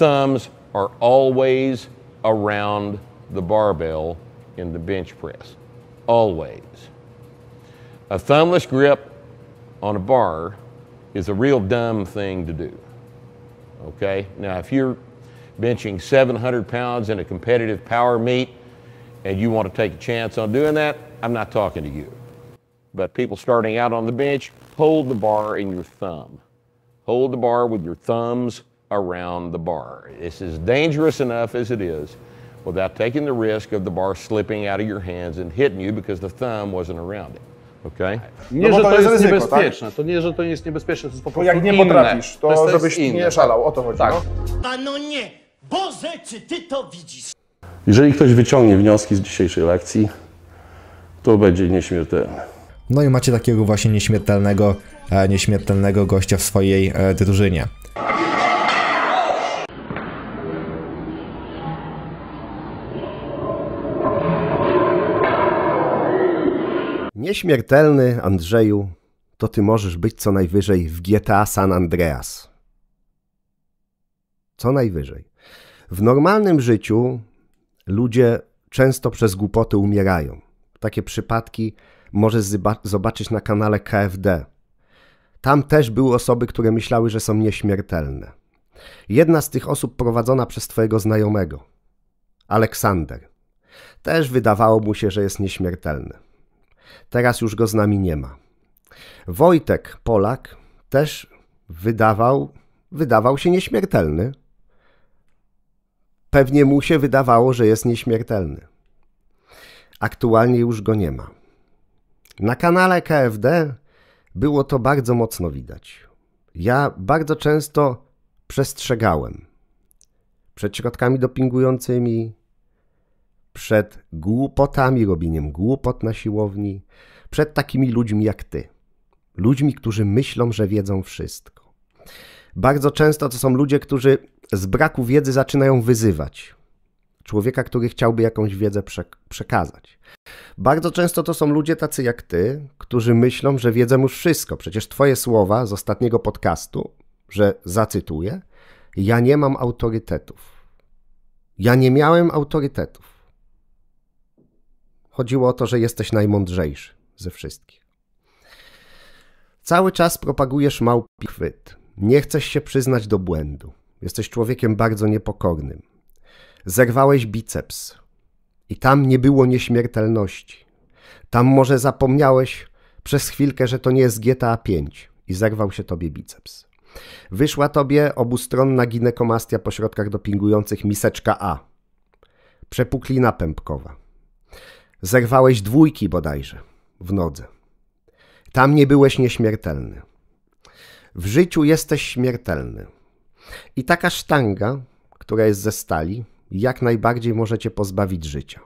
thumbs are always around the barbell in the bench press, always. A thumbless grip on a bar is a real dumb thing to do, okay? Now, if you're benching 700 pounds in a competitive power meet and you want to take a chance on doing that, I'm not talking to you. But people starting out on the bench, hold the bar in your thumb. Hold the bar with your thumbs around the bar. It's as dangerous enough as it is without taking the risk of the bar slipping out of your hands and hitting you because the thumb wasn't around it. Okay? Nie, no że to, to jest, ryzyko, niebezpieczne, tak? to nie, że to jest niebezpieczne, to jest po prostu jak nie inne. potrafisz, to, to żebyś inne. nie szalał, o to chodzi. Tak. No. no nie, Boże, czy ty to widzisz? Jeżeli ktoś wyciągnie wnioski z dzisiejszej lekcji, to będzie nieśmiertelny. No i macie takiego właśnie nieśmiertelnego, e, nieśmiertelnego gościa w swojej e, drużynie. Nieśmiertelny, Andrzeju, to ty możesz być co najwyżej w GTA San Andreas. Co najwyżej. W normalnym życiu ludzie często przez głupoty umierają. Takie przypadki możesz zobaczyć na kanale KFD. Tam też były osoby, które myślały, że są nieśmiertelne. Jedna z tych osób prowadzona przez twojego znajomego, Aleksander. Też wydawało mu się, że jest nieśmiertelny. Teraz już go z nami nie ma. Wojtek Polak też wydawał, wydawał się nieśmiertelny. Pewnie mu się wydawało, że jest nieśmiertelny. Aktualnie już go nie ma. Na kanale KFD było to bardzo mocno widać. Ja bardzo często przestrzegałem przed środkami dopingującymi, przed głupotami, robieniem głupot na siłowni, przed takimi ludźmi jak ty. Ludźmi, którzy myślą, że wiedzą wszystko. Bardzo często to są ludzie, którzy z braku wiedzy zaczynają wyzywać człowieka, który chciałby jakąś wiedzę przekazać. Bardzo często to są ludzie tacy jak ty, którzy myślą, że wiedzą już wszystko. Przecież twoje słowa z ostatniego podcastu, że zacytuję, ja nie mam autorytetów. Ja nie miałem autorytetów. Chodziło o to, że jesteś najmądrzejszy ze wszystkich. Cały czas propagujesz małpi chwyt. Nie chcesz się przyznać do błędu. Jesteś człowiekiem bardzo niepokornym. Zerwałeś biceps. I tam nie było nieśmiertelności. Tam może zapomniałeś przez chwilkę, że to nie jest GTA 5 i zerwał się tobie biceps. Wyszła tobie obustronna ginekomastia po środkach dopingujących miseczka A. Przepuklina pępkowa. Zerwałeś dwójki bodajże w nodze. Tam nie byłeś nieśmiertelny. W życiu jesteś śmiertelny. I taka sztanga, która jest ze stali, jak najbardziej możecie pozbawić życia.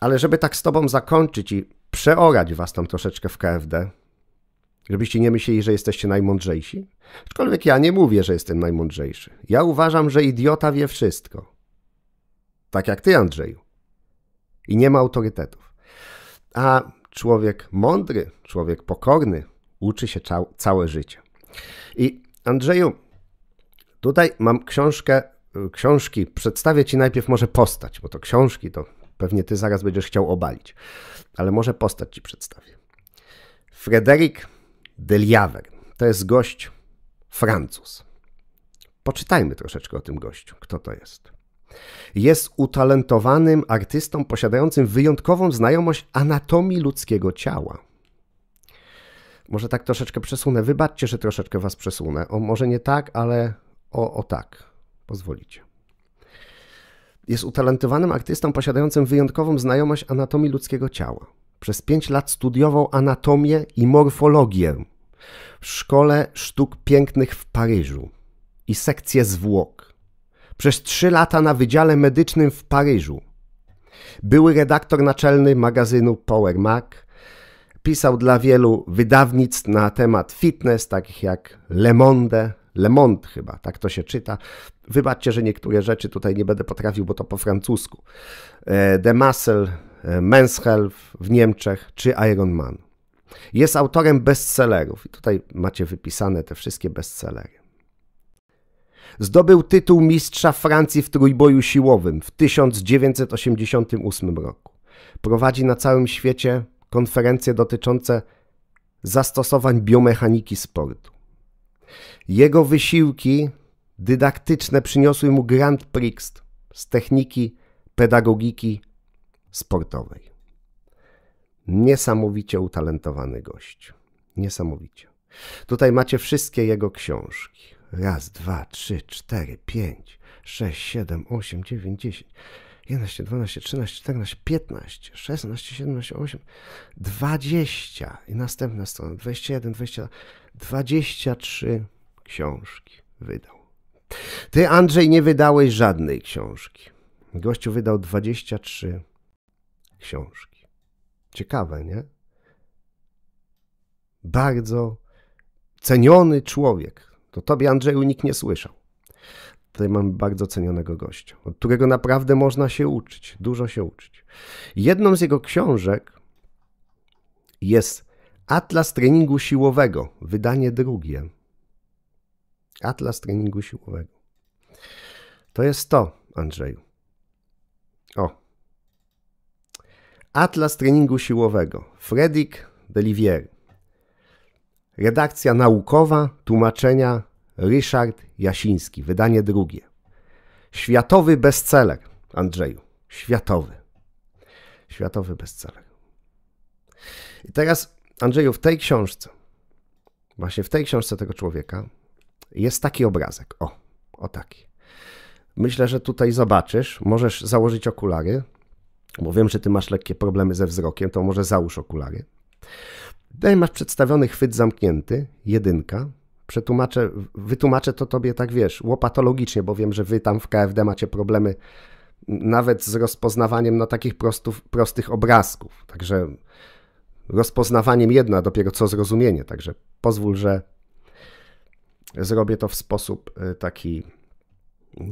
Ale żeby tak z tobą zakończyć i przeorać was tam troszeczkę w KFD, żebyście nie myśleli, że jesteście najmądrzejsi, aczkolwiek ja nie mówię, że jestem najmądrzejszy. Ja uważam, że idiota wie wszystko. Tak jak ty, Andrzeju i nie ma autorytetów. A człowiek mądry, człowiek pokorny uczy się całe życie. I Andrzeju, tutaj mam książkę, y, książki. Przedstawię Ci najpierw może postać, bo to książki, to pewnie Ty zaraz będziesz chciał obalić. Ale może postać Ci przedstawię. Frederic Deliaver to jest gość Francuz. Poczytajmy troszeczkę o tym gościu, kto to jest. Jest utalentowanym artystą posiadającym wyjątkową znajomość anatomii ludzkiego ciała. Może tak troszeczkę przesunę. Wybaczcie, że troszeczkę was przesunę. O, może nie tak, ale o, o tak. Pozwolicie. Jest utalentowanym artystą posiadającym wyjątkową znajomość anatomii ludzkiego ciała. Przez pięć lat studiował anatomię i morfologię w Szkole Sztuk Pięknych w Paryżu i sekcję zwłok przez trzy lata na Wydziale Medycznym w Paryżu. Były redaktor naczelny magazynu Power Mac, pisał dla wielu wydawnictw na temat fitness, takich jak Le Monde, Le Monde chyba, tak to się czyta. Wybaczcie, że niektóre rzeczy tutaj nie będę potrafił, bo to po francusku. E, The Muscle, e, Men's Health w Niemczech czy Iron Man. Jest autorem bestsellerów i tutaj macie wypisane te wszystkie bestsellery. Zdobył tytuł mistrza Francji w trójboju siłowym w 1988 roku. Prowadzi na całym świecie konferencje dotyczące zastosowań biomechaniki sportu. Jego wysiłki dydaktyczne przyniosły mu Grand Prix z techniki pedagogiki sportowej. Niesamowicie utalentowany gość. Niesamowicie. Tutaj macie wszystkie jego książki. Raz, dwa, trzy, cztery, pięć, sześć, siedem, osiem, dziewięć, dziesięć. 11, 12, 13, 14, 15, 16, 17, 8, 20 i następna strona 21, 22, 23 książki wydał. Ty, Andrzej, nie wydałeś żadnej książki. Gościu wydał 23 książki. Ciekawe, nie? Bardzo ceniony człowiek to tobie, Andrzeju, nikt nie słyszał. Tutaj mam bardzo cenionego gościa, od którego naprawdę można się uczyć, dużo się uczyć. Jedną z jego książek jest Atlas Treningu Siłowego, wydanie drugie. Atlas Treningu Siłowego. To jest to, Andrzeju. O. Atlas Treningu Siłowego. Fredrik Delivier. Redakcja naukowa, tłumaczenia Ryszard Jasiński, wydanie drugie. Światowy bestseller, Andrzeju. Światowy. Światowy bestseller. I teraz, Andrzeju, w tej książce, właśnie w tej książce tego człowieka, jest taki obrazek. O, o taki. Myślę, że tutaj zobaczysz. Możesz założyć okulary, bo wiem, że ty masz lekkie problemy ze wzrokiem, to może załóż okulary. Tutaj masz przedstawiony chwyt zamknięty, jedynka, przetłumaczę, wytłumaczę to tobie tak, wiesz, łopatologicznie, bo wiem, że wy tam w KFD macie problemy nawet z rozpoznawaniem no, takich prostów, prostych obrazków. Także rozpoznawaniem jedno, a dopiero co zrozumienie. Także pozwól, że zrobię to w sposób e, taki e,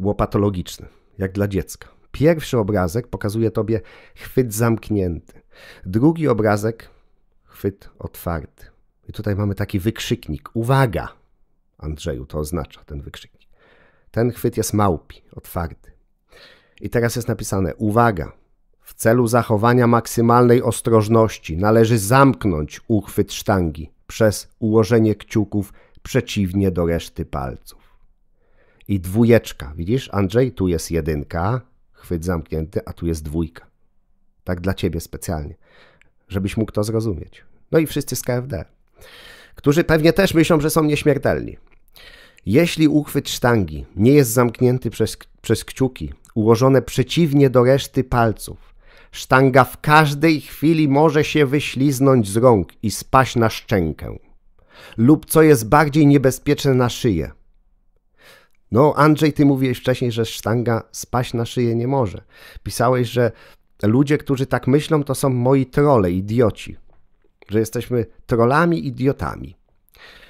łopatologiczny, jak dla dziecka. Pierwszy obrazek pokazuje tobie chwyt zamknięty, drugi obrazek chwyt otwarty tutaj mamy taki wykrzyknik. Uwaga! Andrzeju to oznacza ten wykrzyknik. Ten chwyt jest małpi, otwarty. I teraz jest napisane: Uwaga! W celu zachowania maksymalnej ostrożności należy zamknąć uchwyt sztangi przez ułożenie kciuków przeciwnie do reszty palców. I dwójeczka, widzisz, Andrzej, tu jest jedynka, chwyt zamknięty, a tu jest dwójka. Tak dla ciebie specjalnie, żebyś mógł to zrozumieć. No i wszyscy z KFD którzy pewnie też myślą, że są nieśmiertelni. Jeśli uchwyt sztangi nie jest zamknięty przez, przez kciuki, ułożone przeciwnie do reszty palców, sztanga w każdej chwili może się wyśliznąć z rąk i spaść na szczękę. Lub co jest bardziej niebezpieczne na szyję. No, Andrzej, ty mówiłeś wcześniej, że sztanga spaść na szyję nie może. Pisałeś, że ludzie, którzy tak myślą, to są moi trole, idioci że jesteśmy trollami, idiotami.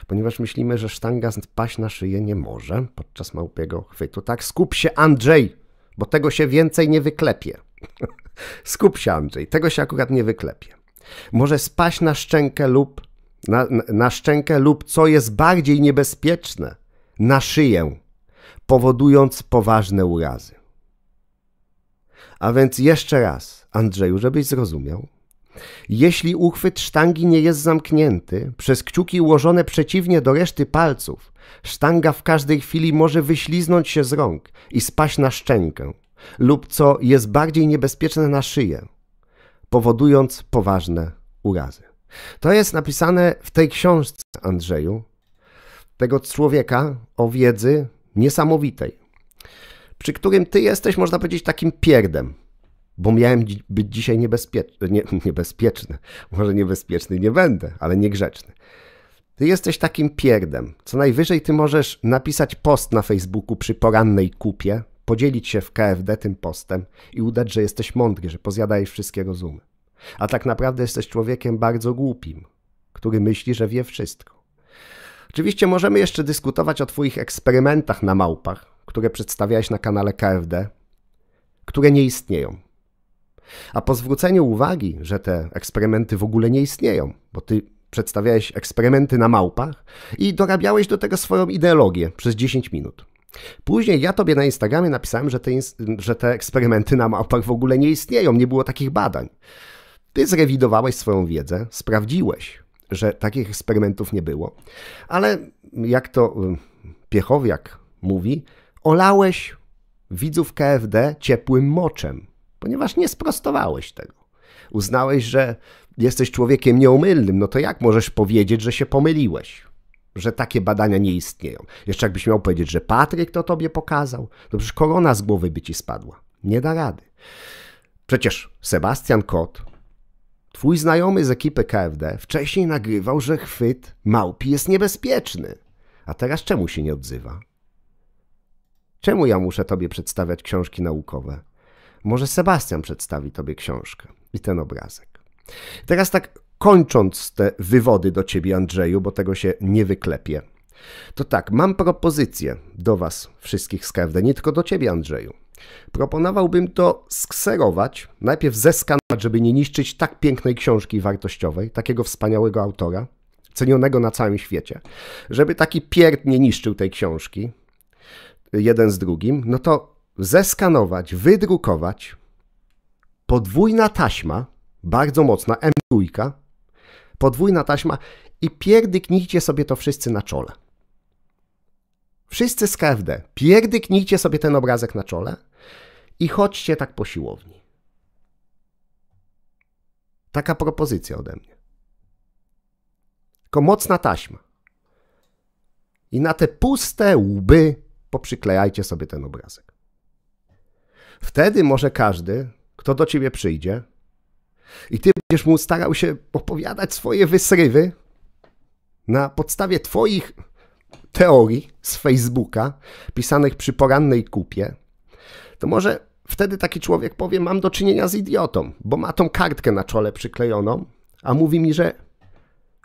Ponieważ myślimy, że sztanga paść na szyję nie może podczas małpiego chwytu. Tak, skup się Andrzej, bo tego się więcej nie wyklepie. skup się Andrzej, tego się akurat nie wyklepie. Może spaść na szczękę lub na, na szczękę lub, co jest bardziej niebezpieczne, na szyję, powodując poważne urazy. A więc jeszcze raz, Andrzeju, żebyś zrozumiał, jeśli uchwyt sztangi nie jest zamknięty, przez kciuki ułożone przeciwnie do reszty palców, sztanga w każdej chwili może wyśliznąć się z rąk i spaść na szczękę lub, co jest bardziej niebezpieczne, na szyję, powodując poważne urazy. To jest napisane w tej książce, Andrzeju, tego człowieka o wiedzy niesamowitej, przy którym ty jesteś, można powiedzieć, takim pierdem bo miałem być dzisiaj niebezpieczny, nie, niebezpieczny, może niebezpieczny nie będę, ale niegrzeczny. Ty jesteś takim pierdem. Co najwyżej ty możesz napisać post na Facebooku przy porannej kupie, podzielić się w KFD tym postem i udać, że jesteś mądry, że pozjadajesz wszystkie rozumy. A tak naprawdę jesteś człowiekiem bardzo głupim, który myśli, że wie wszystko. Oczywiście możemy jeszcze dyskutować o twoich eksperymentach na małpach, które przedstawiałeś na kanale KFD, które nie istnieją. A po zwróceniu uwagi, że te eksperymenty w ogóle nie istnieją, bo ty przedstawiałeś eksperymenty na małpach i dorabiałeś do tego swoją ideologię przez 10 minut. Później ja tobie na Instagramie napisałem, że te, że te eksperymenty na małpach w ogóle nie istnieją, nie było takich badań. Ty zrewidowałeś swoją wiedzę, sprawdziłeś, że takich eksperymentów nie było, ale jak to Piechowiak mówi, olałeś widzów KFD ciepłym moczem ponieważ nie sprostowałeś tego. Uznałeś, że jesteś człowiekiem nieumylnym, no to jak możesz powiedzieć, że się pomyliłeś? Że takie badania nie istnieją. Jeszcze jakbyś miał powiedzieć, że Patryk to tobie pokazał, to no przecież korona z głowy by ci spadła. Nie da rady. Przecież Sebastian Kot, twój znajomy z ekipy KFD, wcześniej nagrywał, że chwyt małpi jest niebezpieczny. A teraz czemu się nie odzywa? Czemu ja muszę tobie przedstawiać książki naukowe? Może Sebastian przedstawi tobie książkę i ten obrazek. Teraz tak kończąc te wywody do ciebie, Andrzeju, bo tego się nie wyklepię. To tak, mam propozycję do was wszystkich z KFD, nie tylko do ciebie, Andrzeju. Proponowałbym to skserować, najpierw zeskanować, żeby nie niszczyć tak pięknej książki wartościowej, takiego wspaniałego autora, cenionego na całym świecie. Żeby taki pierd nie niszczył tej książki, jeden z drugim, no to zeskanować, wydrukować podwójna taśma, bardzo mocna, M2, podwójna taśma i pierdyknijcie sobie to wszyscy na czole. Wszyscy z KFD, pierdyknijcie sobie ten obrazek na czole i chodźcie tak po siłowni. Taka propozycja ode mnie. Tylko mocna taśma. I na te puste łby poprzyklejajcie sobie ten obrazek. Wtedy może każdy, kto do ciebie przyjdzie, i ty będziesz mu starał się opowiadać swoje wysrywy na podstawie twoich teorii z Facebooka, pisanych przy porannej kupie, to może wtedy taki człowiek powie: Mam do czynienia z idiotą, bo ma tą kartkę na czole przyklejoną, a mówi mi, że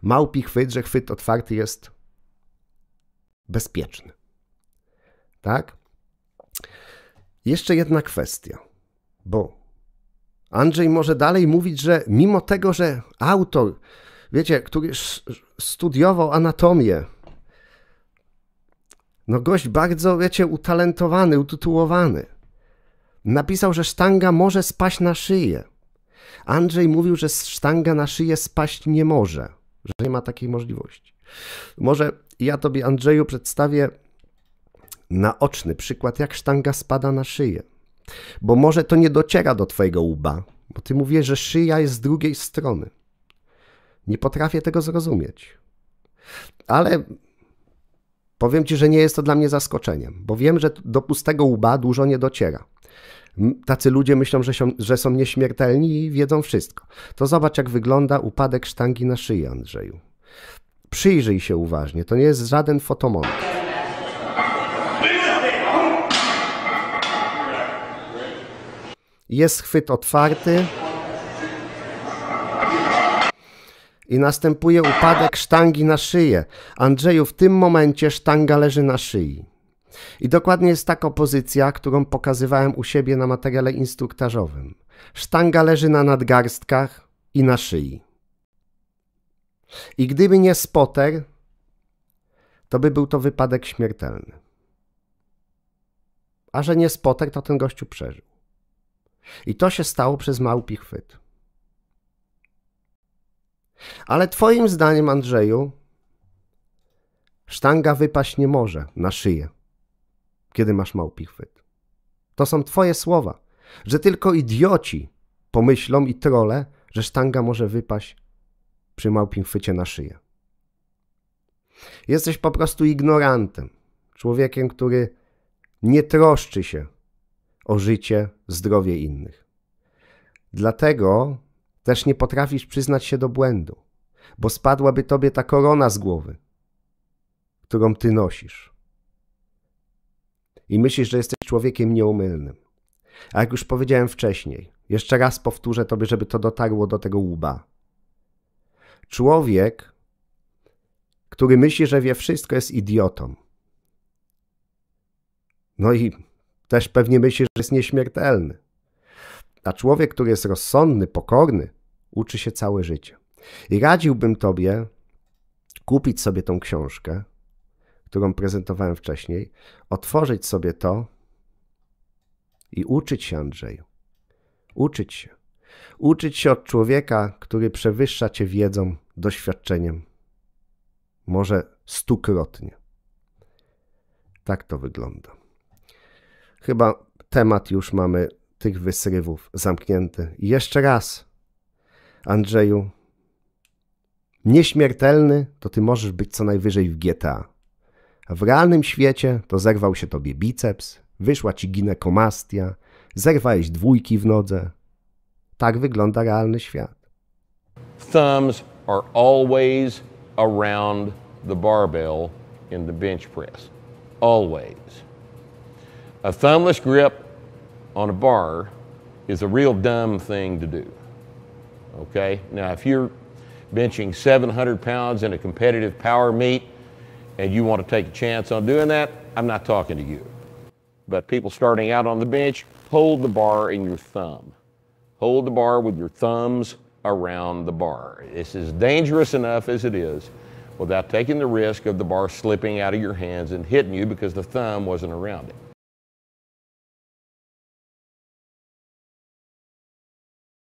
małpi chwyt, że chwyt otwarty jest bezpieczny. Tak? Jeszcze jedna kwestia, bo Andrzej może dalej mówić, że mimo tego, że autor, wiecie, który studiował anatomię, no gość bardzo, wiecie, utalentowany, utytułowany, napisał, że sztanga może spaść na szyję. Andrzej mówił, że sztanga na szyję spaść nie może, że nie ma takiej możliwości. Może ja tobie, Andrzeju, przedstawię naoczny przykład, jak sztanga spada na szyję. Bo może to nie dociera do twojego łba, bo ty mówisz, że szyja jest z drugiej strony. Nie potrafię tego zrozumieć. Ale powiem ci, że nie jest to dla mnie zaskoczeniem, bo wiem, że do pustego łba dużo nie dociera. Tacy ludzie myślą, że, się, że są nieśmiertelni i wiedzą wszystko. To zobacz, jak wygląda upadek sztangi na szyję, Andrzeju. Przyjrzyj się uważnie, to nie jest żaden fotomontaż. Jest chwyt otwarty. I następuje upadek sztangi na szyję. Andrzeju, w tym momencie sztanga leży na szyi. I dokładnie jest taka pozycja, którą pokazywałem u siebie na materiale instruktażowym. Sztanga leży na nadgarstkach i na szyi. I gdyby nie spoter, to by był to wypadek śmiertelny. A że nie spotek, to ten gościu przeżył. I to się stało przez małpi chwyt. Ale twoim zdaniem, Andrzeju, sztanga wypaść nie może na szyję, kiedy masz małpi chwyt. To są twoje słowa, że tylko idioci pomyślą i trole, że sztanga może wypaść przy małpim chwycie na szyję. Jesteś po prostu ignorantem, człowiekiem, który nie troszczy się o życie, zdrowie innych. Dlatego też nie potrafisz przyznać się do błędu, bo spadłaby tobie ta korona z głowy, którą ty nosisz. I myślisz, że jesteś człowiekiem nieumylnym. A jak już powiedziałem wcześniej, jeszcze raz powtórzę tobie, żeby to dotarło do tego łba. Człowiek, który myśli, że wie wszystko, jest idiotą. No i też pewnie myśli, że jest nieśmiertelny. A człowiek, który jest rozsądny, pokorny, uczy się całe życie. I radziłbym tobie kupić sobie tą książkę, którą prezentowałem wcześniej, otworzyć sobie to i uczyć się, Andrzeju. Uczyć się. Uczyć się od człowieka, który przewyższa cię wiedzą, doświadczeniem. Może stukrotnie. Tak to wygląda. Chyba temat już mamy tych wysrywów zamknięty. jeszcze raz, Andrzeju, nieśmiertelny to ty możesz być co najwyżej w GTA. w realnym świecie to zerwał się tobie biceps, wyszła ci ginekomastia, zerwałeś dwójki w nodze. Tak wygląda realny świat. Thumbs are always around the barbell in the bench press. Always. A thumbless grip on a bar is a real dumb thing to do. Okay? Now, if you're benching 700 pounds in a competitive power meet and you want to take a chance on doing that, I'm not talking to you. But people starting out on the bench, hold the bar in your thumb. Hold the bar with your thumbs around the bar. This is dangerous enough as it is without taking the risk of the bar slipping out of your hands and hitting you because the thumb wasn't around it.